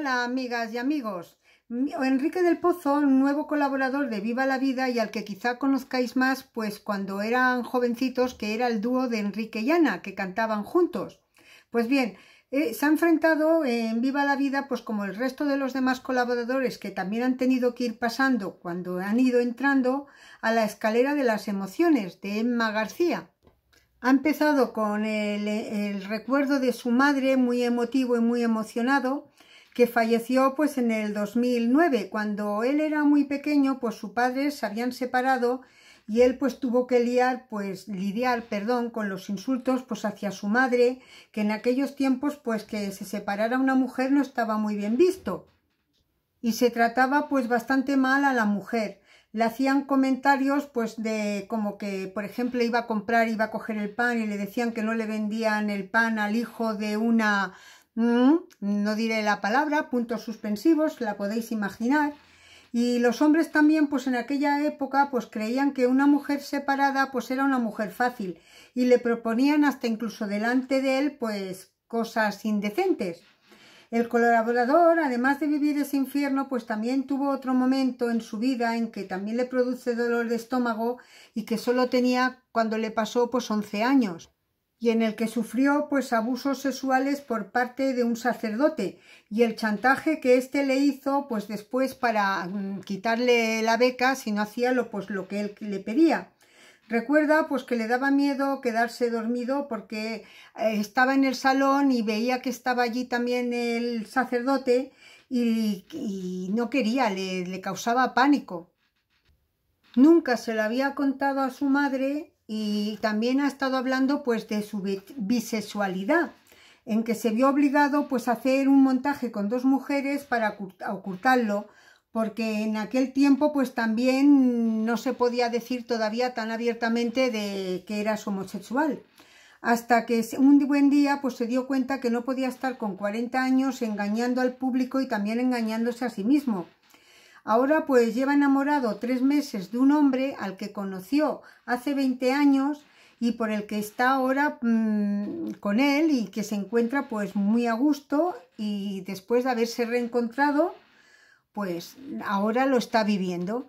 Hola amigas y amigos, Enrique del Pozo, un nuevo colaborador de Viva la Vida y al que quizá conozcáis más pues cuando eran jovencitos que era el dúo de Enrique y Ana que cantaban juntos. Pues bien, eh, se ha enfrentado en Viva la Vida pues como el resto de los demás colaboradores que también han tenido que ir pasando cuando han ido entrando a la escalera de las emociones de Emma García. Ha empezado con el recuerdo de su madre muy emotivo y muy emocionado que falleció pues en el 2009. Cuando él era muy pequeño, pues su padres se habían separado y él pues tuvo que liar, pues lidiar, perdón, con los insultos pues hacia su madre, que en aquellos tiempos pues que se separara una mujer no estaba muy bien visto. Y se trataba pues bastante mal a la mujer. Le hacían comentarios pues de como que, por ejemplo, iba a comprar, iba a coger el pan y le decían que no le vendían el pan al hijo de una Mm, no diré la palabra, puntos suspensivos, la podéis imaginar. Y los hombres también, pues en aquella época, pues creían que una mujer separada, pues era una mujer fácil. Y le proponían hasta incluso delante de él, pues cosas indecentes. El colaborador, además de vivir ese infierno, pues también tuvo otro momento en su vida en que también le produce dolor de estómago y que solo tenía cuando le pasó pues 11 años y en el que sufrió pues abusos sexuales por parte de un sacerdote y el chantaje que éste le hizo pues después para mm, quitarle la beca si no hacía lo, pues, lo que él le pedía. Recuerda pues que le daba miedo quedarse dormido porque eh, estaba en el salón y veía que estaba allí también el sacerdote y, no quería, le causaba pánico. Nunca se lo había contado a su madre y también ha estado hablando pues de su bisexualidad, en que se vio obligado pues a hacer un montaje con dos mujeres para ocultarlo, porque en aquel tiempo pues también no se podía decir todavía tan abiertamente de que eras homosexual. Hasta que un buen día pues se dio cuenta que no podía estar con 40 años engañando al público y también engañándose a sí mismo. Ahora pues lleva enamorado tres meses de un hombre al que conoció hace 20 años y por el que está ahora mm, con él y que se encuentra pues muy a gusto y después de haberse reencontrado pues ahora lo está viviendo.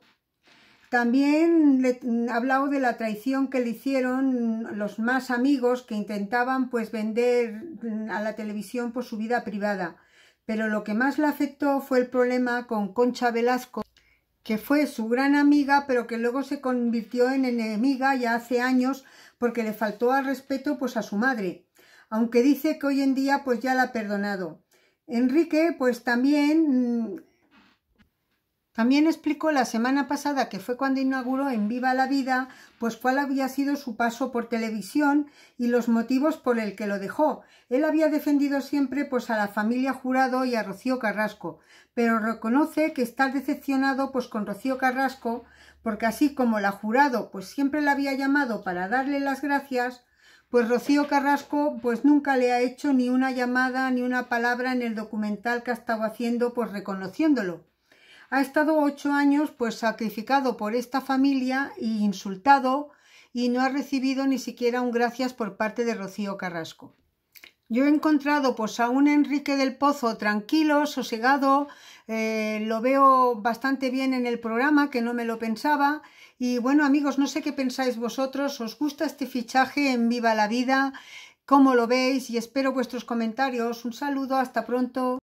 También le mm, he hablado de la traición que le hicieron los más amigos que intentaban pues vender mm, a la televisión por su vida privada. Pero lo que más le afectó fue el problema con Concha Velasco, que fue su gran amiga, pero que luego se convirtió en enemiga ya hace años porque le faltó al respeto pues a su madre, aunque dice que hoy en día pues ya la ha perdonado. Enrique pues también mm, también explicó la semana pasada, que fue cuando inauguró en Viva la Vida, pues cuál había sido su paso por televisión y los motivos por el que lo dejó. Él había defendido siempre pues a la familia Jurado y a Rocío Carrasco, pero reconoce que está decepcionado pues con Rocío Carrasco, porque así como la Jurado pues siempre la había llamado para darle las gracias, pues Rocío Carrasco pues nunca le ha hecho ni una llamada ni una palabra en el documental que ha estado haciendo pues reconociéndolo ha estado ocho años pues sacrificado por esta familia y insultado y no ha recibido ni siquiera un gracias por parte de Rocío Carrasco. Yo he encontrado pues a un Enrique del Pozo tranquilo, sosegado, eh, lo veo bastante bien en el programa, que no me lo pensaba. Y bueno amigos, no sé qué pensáis vosotros, ¿os gusta este fichaje en Viva la Vida? ¿Cómo lo veis? Y espero vuestros comentarios. Un saludo, hasta pronto.